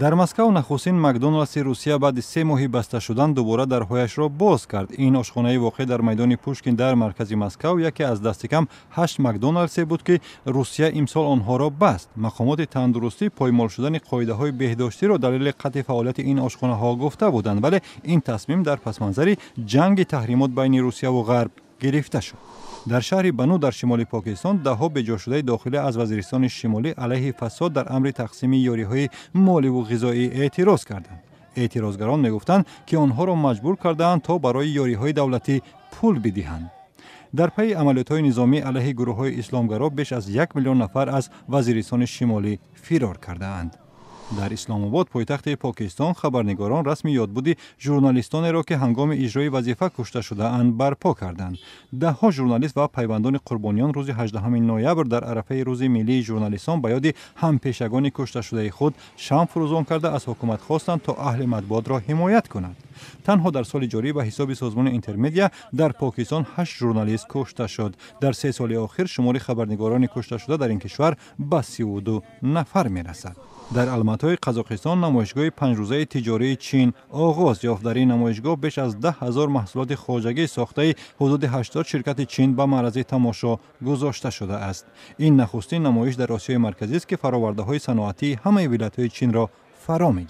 дар москав нахустин макдоналдси русия баъди се моҳи баста шудан дубора дарҳояшро боз кард ин ошхонаи воқеъ дар майдони пушкин дар маркази москав яке аз дастикам ҳашт макдоналдсе буд ки русия имсол онҳоро баст мақомоти тандурустӣ поймол шудани қоидаҳои беҳдоштиро далели қатъи фаъолияти ин ошхонаҳо гуфта буданд вале ин тасмим дар пасманзари ҷанги таҳримот байни русияву ғарб گرفته شد در شهر بنو در شمال پاکستان دهها به شده داخلی از وزیرستان شمالی علیه فساد در امر تقسیم های مالی و غذایی اعتراض کردند اعتراضگران میگفتند که آنها را مجبور کردند تا برای یاری های دولتی پول بدهند در پی های نظامی علیه های اسلامگراب بیش از یک میلیون نفر از وزیرستان شمالی فرار کردهاند در اسلام آباد پایتخت پاکستان خبرنگاران رسمی یاد بودی را که هنگام اجرای وظیفه کشته شده اند برپا کردند ده ها ژورنالیست و پیوندان قربانیان روز 18 نوامبر در عرفه روز ملی ژورنالیستان به یاد هم پیشگانی کشته شده خود شام فروزان کرده از حکومت خواستند تا اهل مطبوعات را حمایت کنند تنها در سال جاری به حساب سازمان اینترمدیا در پاکستان 8 ژورنالیست کشته شد در سه سال آخر شمار خبرنگاران کشته شده در این کشور به 32 نفر میرسد در علمت های قزاقستان نمایشگاه پنج روزه تجاری چین آغاز یافت در این نمایشگاه بیش از ده هزار محصولات خواجگی ساخته حدود 80 شرکت چین به معرض تماشا گذاشته شده است این نخستین نمایش در آسیای مرکزی است که فراورده های صنعتی همه ولایت های چین را فرا می